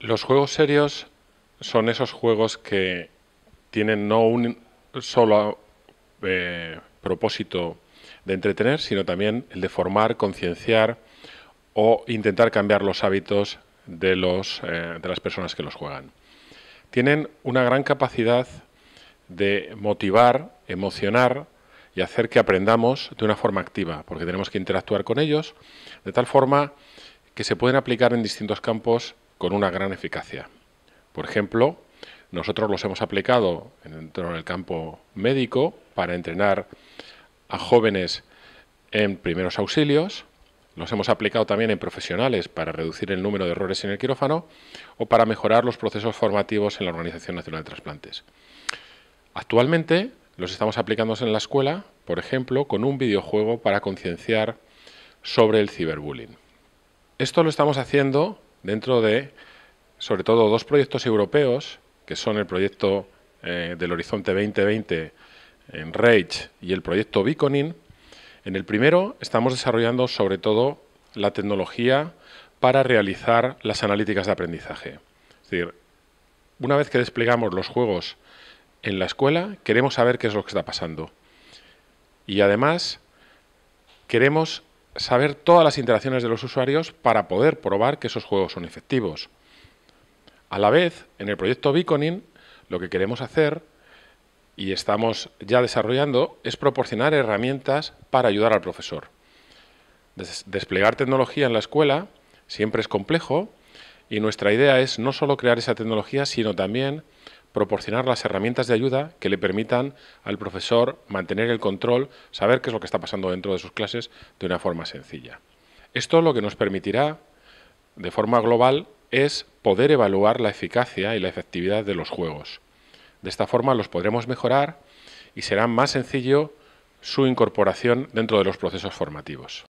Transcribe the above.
Los juegos serios son esos juegos que tienen no un solo eh, propósito de entretener, sino también el de formar, concienciar o intentar cambiar los hábitos de, los, eh, de las personas que los juegan. Tienen una gran capacidad de motivar, emocionar y hacer que aprendamos de una forma activa, porque tenemos que interactuar con ellos, de tal forma que se pueden aplicar en distintos campos con una gran eficacia. Por ejemplo, nosotros los hemos aplicado dentro del campo médico para entrenar a jóvenes en primeros auxilios, los hemos aplicado también en profesionales para reducir el número de errores en el quirófano o para mejorar los procesos formativos en la Organización Nacional de Trasplantes. Actualmente los estamos aplicando en la escuela, por ejemplo, con un videojuego para concienciar sobre el ciberbullying. Esto lo estamos haciendo dentro de, sobre todo, dos proyectos europeos, que son el proyecto eh, del Horizonte 2020 en RAGE y el proyecto Beaconing. En el primero estamos desarrollando sobre todo la tecnología para realizar las analíticas de aprendizaje. Es decir, una vez que desplegamos los juegos en la escuela, queremos saber qué es lo que está pasando. Y además, queremos saber todas las interacciones de los usuarios para poder probar que esos juegos son efectivos. A la vez, en el proyecto Beaconing, lo que queremos hacer y estamos ya desarrollando es proporcionar herramientas para ayudar al profesor. desplegar tecnología en la escuela siempre es complejo y nuestra idea es no solo crear esa tecnología, sino también proporcionar las herramientas de ayuda que le permitan al profesor mantener el control, saber qué es lo que está pasando dentro de sus clases de una forma sencilla. Esto lo que nos permitirá, de forma global, es poder evaluar la eficacia y la efectividad de los juegos. De esta forma los podremos mejorar y será más sencillo su incorporación dentro de los procesos formativos.